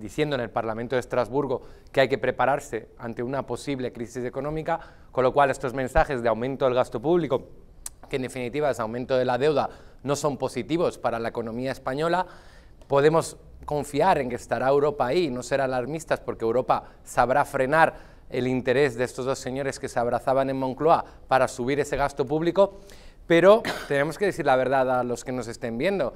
diciendo en el Parlamento de Estrasburgo que hay que prepararse ante una posible crisis económica, con lo cual estos mensajes de aumento del gasto público, que en definitiva es aumento de la deuda, no son positivos para la economía española, podemos confiar en que estará Europa ahí, no ser alarmistas porque Europa sabrá frenar el interés de estos dos señores que se abrazaban en Moncloa para subir ese gasto público, pero tenemos que decir la verdad a los que nos estén viendo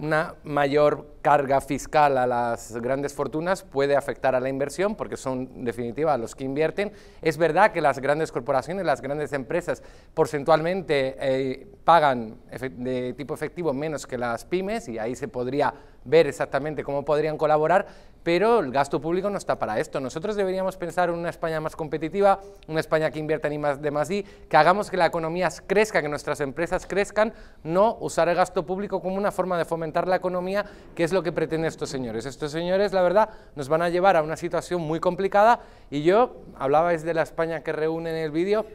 una mayor carga fiscal a las grandes fortunas puede afectar a la inversión porque son en definitiva los que invierten. Es verdad que las grandes corporaciones, las grandes empresas porcentualmente eh, pagan de tipo efectivo menos que las pymes y ahí se podría ver exactamente cómo podrían colaborar, pero el gasto público no está para esto. Nosotros deberíamos pensar en una España más competitiva, una España que invierta en más de más y, que hagamos que la economía crezca, que nuestras empresas crezcan, no usar el gasto público como una forma de fomentar la economía, qué es lo que pretenden estos señores. Estos señores, la verdad, nos van a llevar a una situación muy complicada y yo, hablabais de la España que reúne en el vídeo,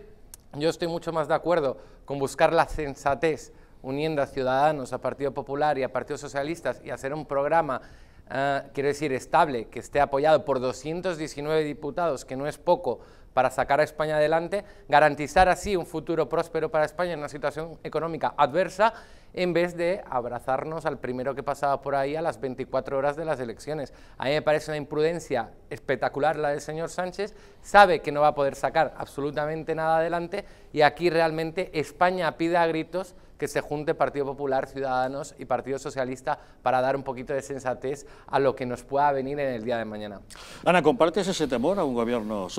yo estoy mucho más de acuerdo con buscar la sensatez uniendo a Ciudadanos, a Partido Popular y a Partidos Socialistas y hacer un programa eh, quiero decir, estable, que esté apoyado por 219 diputados, que no es poco para sacar a España adelante, garantizar así un futuro próspero para España en una situación económica adversa en vez de abrazarnos al primero que pasaba por ahí a las 24 horas de las elecciones. A mí me parece una imprudencia espectacular la del señor Sánchez, sabe que no va a poder sacar absolutamente nada adelante y aquí realmente España pide a gritos que se junte Partido Popular, Ciudadanos y Partido Socialista para dar un poquito de sensatez a lo que nos pueda venir en el día de mañana. Ana, ¿compartes ese temor a un gobierno